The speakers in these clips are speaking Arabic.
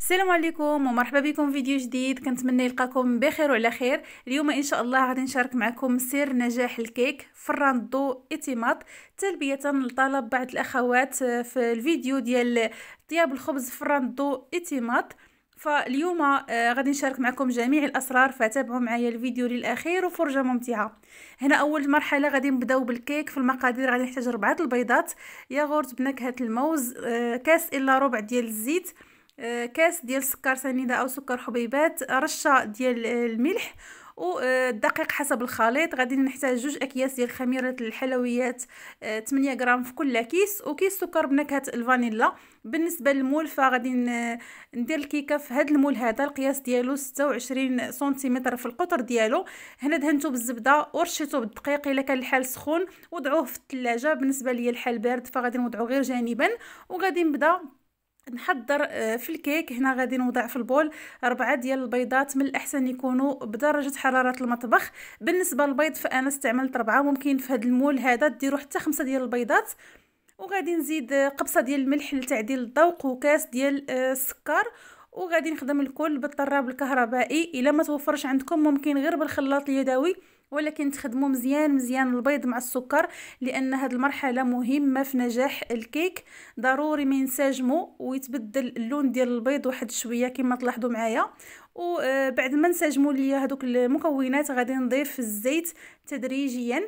السلام عليكم ومرحبا بكم في فيديو جديد كنتمنى يلقاكم بخير وعلى خير اليوم ان شاء الله غادي نشارك معكم سر نجاح الكيك فران ضو اتماط تلبيه لطلب بعض الاخوات آه، في الفيديو ديال طياب الخبز فران ضو اتماط فاليوم آه، غادي نشارك معكم جميع الاسرار فتابعوا معايا الفيديو للاخير وفرجه ممتعه هنا اول مرحله غادي نبداو بالكيك في المقادير غادي نحتاج ربعه البيضات ياغورت بنكهه الموز آه، كاس الا ربع ديال الزيت آه، كاس ديال السكر سنيده او سكر حبيبات آه، رشه ديال الملح والدقيق آه، حسب الخليط غادي نحتاج جوج اكياس ديال خميره الحلويات 8 غرام في كل كيس وكيس سكر بنكهه الفانيلا بالنسبه للمول فغادي ندير الكيكه في هذا المول هذا القياس ديالو 26 سنتيمتر في القطر ديالو هنا دهنتو بالزبده ورشيته بالدقيق الا كان الحال سخون وضعوه في الثلاجه بالنسبه ليا الحال بارد فغادي نوضعو غير جانبا وغادي نبدا نحضر آه، في الكيك هنا غادي نوضع في البول أربعة ديال البيضات من الأحسن يكونوا بدرجة حرارة المطبخ بالنسبة للبيض فأنا استعملت أربعة ممكن في هذا المول هذا ديروا حتى خمسة ديال البيضات وغادي نزيد آه، قبصة ديال الملح لتعديل الذوق وكاس ديال آه، السكر وغادي نخدم الكل بالطراب الكهربائي الا ما توفرش عندكم ممكن غير بالخلاط اليدوي ولكن تخدموا مزيان مزيان البيض مع السكر لان هذه المرحله مهمه في نجاح الكيك ضروري ما ينسجموا ويتبدل اللون ديال البيض واحد شويه كما تلاحظوا معايا وبعد آه، ما نسجموا لي هذوك المكونات غادي نضيف الزيت تدريجيا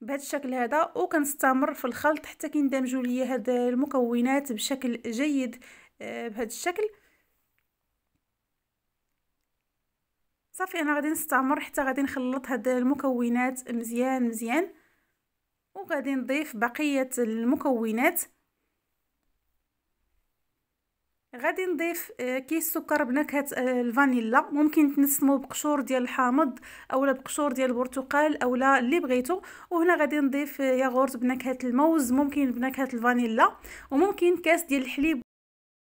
بهذا الشكل هذا وكنستمر في الخلط حتى كيندمجوا لي هاد المكونات بشكل جيد آه، بهذا الشكل صافي انا غادي نستمر حتى غادي نخلط هاد المكونات مزيان مزيان وغادي نضيف بقيه المكونات غادي نضيف آه، كيس سكر بنكهه آه، الفانيلا ممكن تنسمو بقشور ديال الحامض اولا بقشور ديال البرتقال اولا اللي بغيتو وهنا غادي نضيف آه، ياغورت بنكهه الموز ممكن بنكهه الفانيلا وممكن كاس ديال الحليب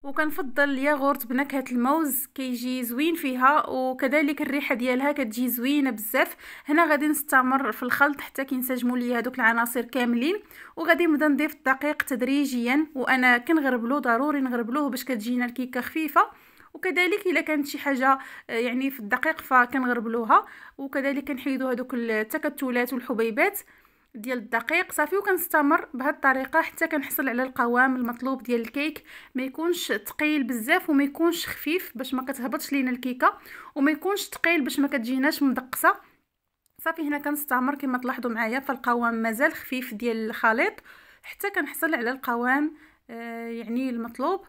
وكنفضل الياغورت بنكهه الموز كيجي زوين فيها وكذلك الريحه ديالها كتجي زوينه بزاف هنا غادي نستمر في الخلط حتى كينسجموا لي هذوك العناصر كاملين وغادي نبدا نضيف الدقيق تدريجيا وانا كنغربلو ضروري نغربلوه باش كتجينا الكيكه خفيفه وكذلك الا كانت شي حاجه آه، يعني في الدقيق فكنغربلوها وكذلك كنحيدو هذوك التكتلات والحبيبات ديال الدقيق صافي وكنستمر بهذه الطريقه حتى كنحصل على القوام المطلوب ديال الكيك ما يكونش ثقيل بزاف وما يكونش خفيف باش ما كتهبطش لينا الكيكه وما يكونش ثقيل باش ما كتجيناش مدقصه صافي هنا كنستمر كما تلاحظوا معايا فالقوام مازال خفيف ديال الخليط حتى كنحصل على القوام آه يعني المطلوب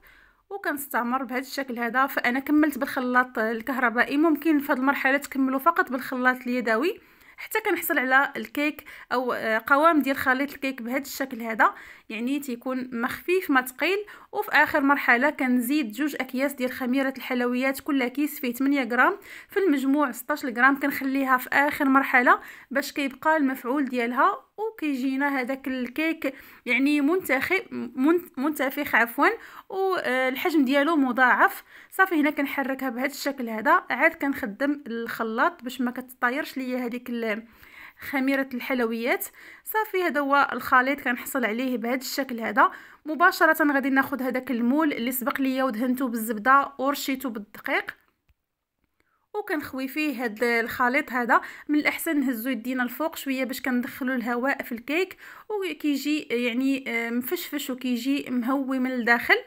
وكنستمر بهذا الشكل هذا فانا كملت بالخلاط الكهربائي ممكن في هذه المرحله تكملوا فقط بالخلاط اليدوي حتى كنحصل على الكيك او آه، قوام ديال خليط الكيك بهذا الشكل هذا يعني تيكون ما خفيف ما ثقيل وفي اخر مرحله كنزيد جوج اكياس ديال خميره الحلويات كل كيس فيه 8 غرام في المجموع 16 غرام كنخليها في اخر مرحله باش كيبقى المفعول ديالها كيجينا هذاك الكيك يعني منتخي منتفخ عفوا والحجم آه، ديالو مضاعف صافي هنا كنحركها بهذا الشكل هذا عاد كنخدم الخلاط باش ما كتطايرش ليا هذيك خميره الحلويات صافي هذا هو الخليط كنحصل عليه بهذا الشكل هذا مباشره غادي ناخذ هذاك المول اللي سبق ليا ودهنته بالزبده ورشيته بالدقيق وكنخوي فيه هاد الخليط هذا من الاحسن نهزو يدينا الفوق شويه باش كندخلو الهواء في الكيك وكيجي يعني آه، مفشفش وكيجي مهوي من الداخل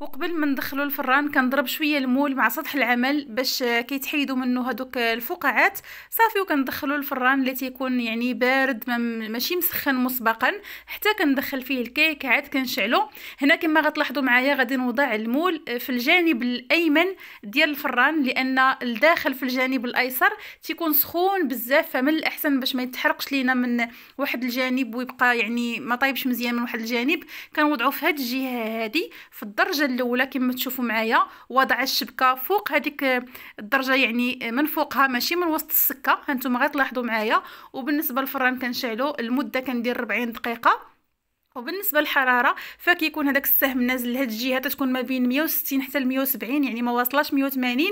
وقبل ما ندخلو الفران كنضرب شويه المول مع سطح العمل باش كيتحيدوا منه هذوك الفقاعات صافي وكندخلو الفران اللي تيكون يعني بارد ما ماشي مسخن مسبقا حتى كندخل فيه الكيك عاد كنشعلو هنا كما غتلاحظوا معايا غادي نوضع المول في الجانب الايمن ديال الفران لان الداخل في الجانب الايسر تيكون سخون بزاف فمن الاحسن باش ما يتحرقش لينا من واحد الجانب ويبقى يعني ما طايبش مزيان من واحد الجانب كنوضعو في هاد الجهه هادي في الدرجه الاولى كما تشوفوا معايا وضع الشبكه فوق هذيك آه، الدرجه يعني آه، من فوقها ماشي من وسط السكه هانتوما غتلاحظوا معايا وبالنسبه للفران كنشعلو المده كندير 40 دقيقه وبالنسبه للحراره فكيكون هذاك السهم نازل لهاد الجهه تتكون ما بين 160 حتى ل 170 يعني ما واصلاش 180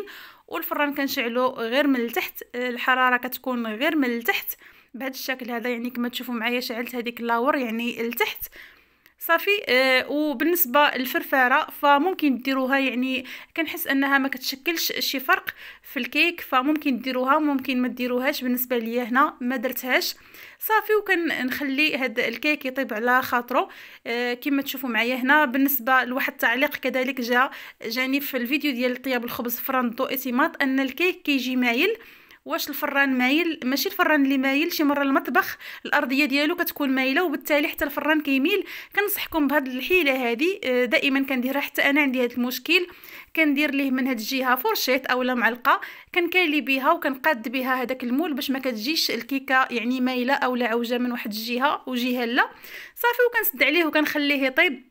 والفران كنشعلو غير من التحت آه، الحراره كتكون غير من التحت بهذا الشكل هذا يعني كما تشوفوا معايا شعلت هذيك اللاور يعني لتحت صافي آه وبالنسبه للفرفاره فممكن ديروها يعني كنحس انها ما كتشكلش شي فرق في الكيك فممكن ديروها ممكن ما ديروهاش بالنسبه ليا هنا ما درتهاش صافي وكنخلي هذا الكيك يطيب على خاطرو آه كما تشوفوا معايا هنا بالنسبه لواحد التعليق كذلك جا جاني في الفيديو ديال طياب الخبز فران الضوء ان الكيك كيجي مايل واش الفران مايل ماشي الفران اللي مايل شي مره المطبخ الارضيه ديالو كتكون مايله وبالتالي حتى الفران كيميل كنصحكم بهاد الحيله هذه آه، دائما كنديرها حتى انا عندي هاد المشكل كندير ليه من هاد الجهه فرشيط اولا معلقه كنكالي بها وكنقاد بها هذاك المول باش ما كتجيش الكيكه يعني مايله اولا عوجه من واحد الجهه وجهه لا صافي وكنسد عليه وكنخليه يطيب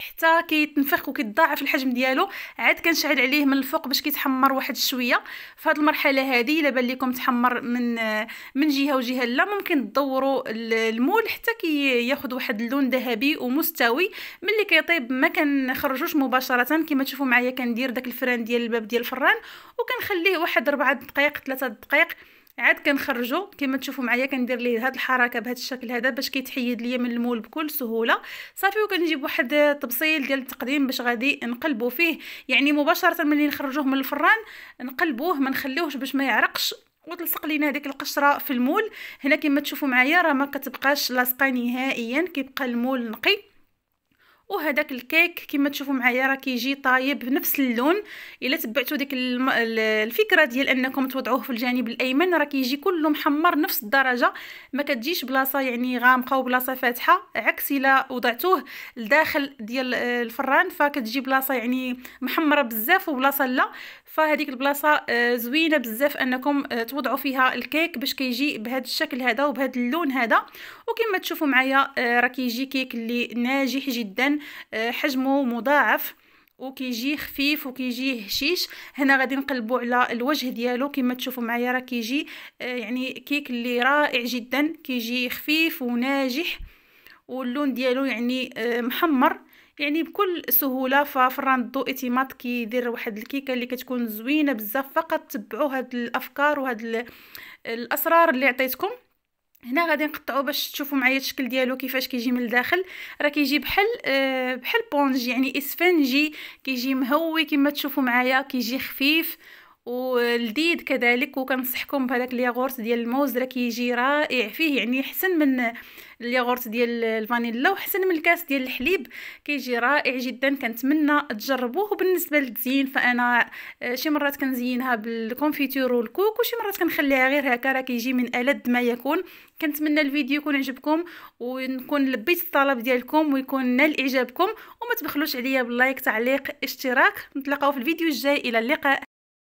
حتى كيتنفخ وكيتضاعف الحجم ديالو عاد كنشعل عليه من الفوق باش كيتحمر واحد شويه في المرحله هذه الا بان لكم تحمر من من جهه وجهه لا ممكن تدوروا المول حتى كي واحد اللون ذهبي ومستوي ملي كيطيب ما كنخرجوش مباشره كما تشوفوا معايا كندير داك الفران ديال الباب ديال الفران وكنخليه واحد 4 دقائق 3 دقائق عاد كنخرجو كما تشوفوا معايا كندير ليه هاد الحركه بهذا الشكل هذا باش كيتحيد ليا من المول بكل سهوله صافي وكنجيب واحد الطبسيل ديال التقديم باش غادي نقلبو فيه يعني مباشره ملي نخرجوه من الفران نقلبوه ما نخليوهش باش ما يعرقش وتلصق لينا هذيك القشره في المول هنا كما تشوفوا معايا راه ما كتبقاش لاصقه نهائيا كيبقى المول نقي وهذاك الكيك كما تشوفوا معايا راه كيجي طايب بنفس اللون الا تبعتوا ديك الفكره ديال انكم توضعوه في الجانب الايمن راه كيجي كله محمر نفس الدرجه ما كتجيش بلاصه يعني غامقه وبلاصه فاتحه عكس الا وضعتوه لداخل ديال آه، الفران فكتجي بلاصه يعني محمره بزاف وبلاصه لا فهذيك البلاصه آه، زوينه بزاف انكم آه، توضعوا فيها الكيك باش كيجي بهذا الشكل هذا وبهذا اللون هذا وكما تشوفوا معايا آه، راه كيجي كيك اللي ناجح جدا حجمه مضاعف وكيجي خفيف وكيجي هشيش هنا غادي نقلبوا على الوجه ديالو كما تشوفوا معايا راه كيجي يعني كيك اللي رائع جدا كيجي خفيف وناجح واللون ديالو يعني محمر يعني بكل سهوله ففران الضوء اعتماد كيدير واحد الكيكه اللي كتكون زوينه بزاف فقط تبعوا هاد الافكار وهاد الاسرار اللي عطيتكم هنا غادي نقطعو باش تشوفوا معايا الشكل ديالو كيفاش كيجي من الداخل راه كيجي بحال آه، بحال بونجي يعني اسفنجي كيجي مهوي كما تشوفوا معايا كيجي خفيف ولذيذ كذلك وكنصحكم بهذاك الياغورت ديال الموز راه كيجي رائع فيه يعني احسن من الياغورت ديال الفانيلا وحسن من الكاس ديال الحليب كيجي رائع جدا كنتمنى تجربوه وبالنسبه للتزيين فانا آه، شي مرات كنزينها بالكونفيتور والكوك وشي مرات كنخليها غير هكا راه كيجي من الد ما يكون كنتمنى الفيديو يكون عجبكم ونكون لبيت الطلب ديالكم ويكون نال اعجابكم وما تبخلوش عليا باللايك تعليق اشتراك نتلاقاو في الفيديو الجاي الى اللقاء